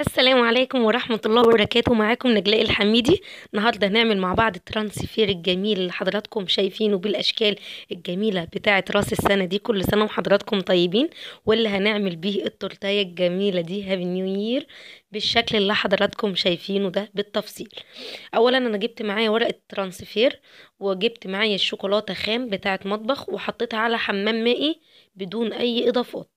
السلام عليكم ورحمة الله وبركاته معاكم نجلاء الحميدي النهاردة هنعمل مع بعض الترانسفير الجميل اللي حضراتكم شايفينه بالأشكال الجميلة بتاعة راس السنة دي كل سنة وحضراتكم طيبين واللي هنعمل بيه التورتاية الجميلة دي هابي نيو يير بالشكل اللي حضراتكم شايفينه ده بالتفصيل أولا أنا جبت معايا ورقة ترانسفير وجبت معايا الشوكولاتة خام بتاعة مطبخ وحطيتها على حمام مائي بدون أي إضافات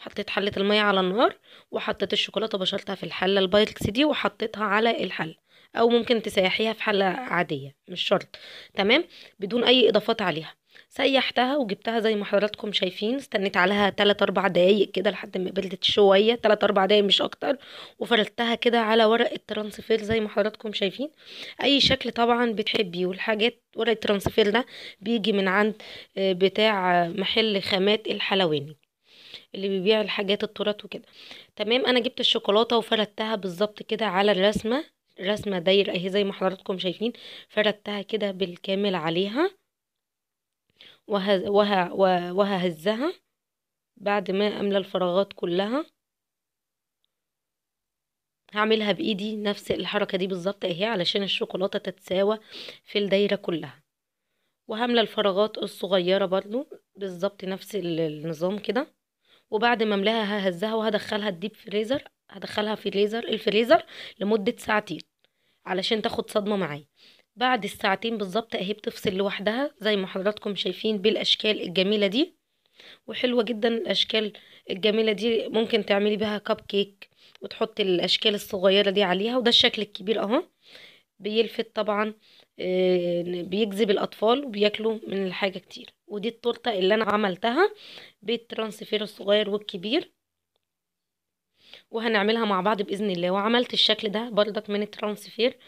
حطيت حله الميه على النار وحطيت الشوكولاته بشرتها في الحله البايلكس دي وحطيتها على الحله او ممكن تسيحيها في حله عاديه مش شرط تمام بدون اي اضافات عليها سيحتها وجبتها زي ما حضراتكم شايفين استنيت عليها 3 4 دقايق كده لحد ما بردت شويه 3 4 دقايق مش اكتر وفردتها كده على ورق الترانسفير زي ما حضراتكم شايفين اي شكل طبعا بتحبيه والحاجات ورق الترانسفير ده بيجي من عند آه، بتاع محل خامات الحلواني اللي بيبيع الحاجات التورت وكده تمام انا جبت الشوكولاته وفردتها بالظبط كده على الرسمه رسمه دايره اهي زي ما حضراتكم شايفين فردتها كده بالكامل عليها وه وه وههزها بعد ما املى الفراغات كلها هعملها بايدي نفس الحركه دي بالظبط اهي علشان الشوكولاته تتساوى في الدايره كلها وهملى الفراغات الصغيره برضو بالظبط نفس النظام كده وبعد ما املاها ههزها وهدخلها الديب فريزر هدخلها في ليزر الفريزر لمدة ساعتين علشان تاخد صدمة معايا بعد الساعتين بالظبط اهي بتفصل لوحدها زي ما حضراتكم شايفين بالاشكال الجميلة دي وحلوة جدا الاشكال الجميلة دي ممكن تعملي بها كب كيك وتحطي الاشكال الصغيرة دي عليها وده الشكل الكبير اهو بيلفت طبعا آه، بيجذب الاطفال وبياكلوا من الحاجة كتير ودي التورته اللي انا عملتها بالترانسفير الصغير والكبير وهنعملها مع بعض باذن الله وعملت الشكل ده برضك من الترانسفير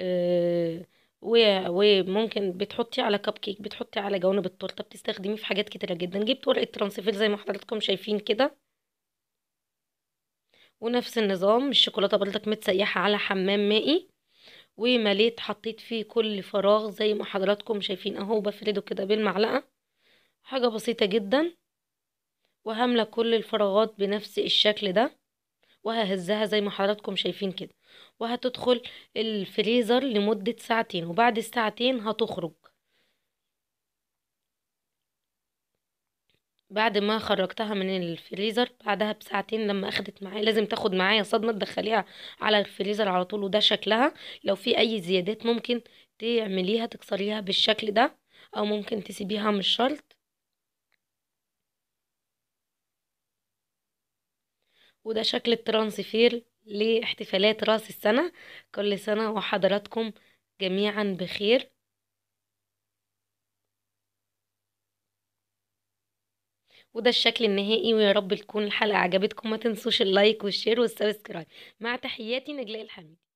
آه وممكن بتحطي على كب كيك بتحطي على جوانب التورته بتستخدميه في حاجات كتيره جدا جبت ورقه ترانسفير زي ما حضراتكم شايفين كده ونفس النظام الشوكولاته برضك متسيحه على حمام مائي ومليت حطيت فيه كل فراغ زي ما حضراتكم شايفين اهو بفرده كده بالمعلقه حاجة بسيطة جدا وهملى كل الفراغات بنفس الشكل ده وههزها زي ما حضراتكم شايفين كده وهتدخل الفريزر لمدة ساعتين وبعد الساعتين هتخرج بعد ما خرجتها من الفريزر بعدها بساعتين لما اخدت معايا لازم تاخد معايا صدمه تدخليها على الفريزر على طول وده شكلها لو في اي زيادات ممكن تعمليها تكسريها بالشكل ده او ممكن تسيبيها مش شرط وده شكل الترانسفير لاحتفالات راس السنة كل سنة وحضراتكم جميعا بخير وده الشكل النهائي ويا رب تكون الحلقة عجبتكم ما تنسوش اللايك والشير والسبسكرايب مع تحياتي نجلاء الحميد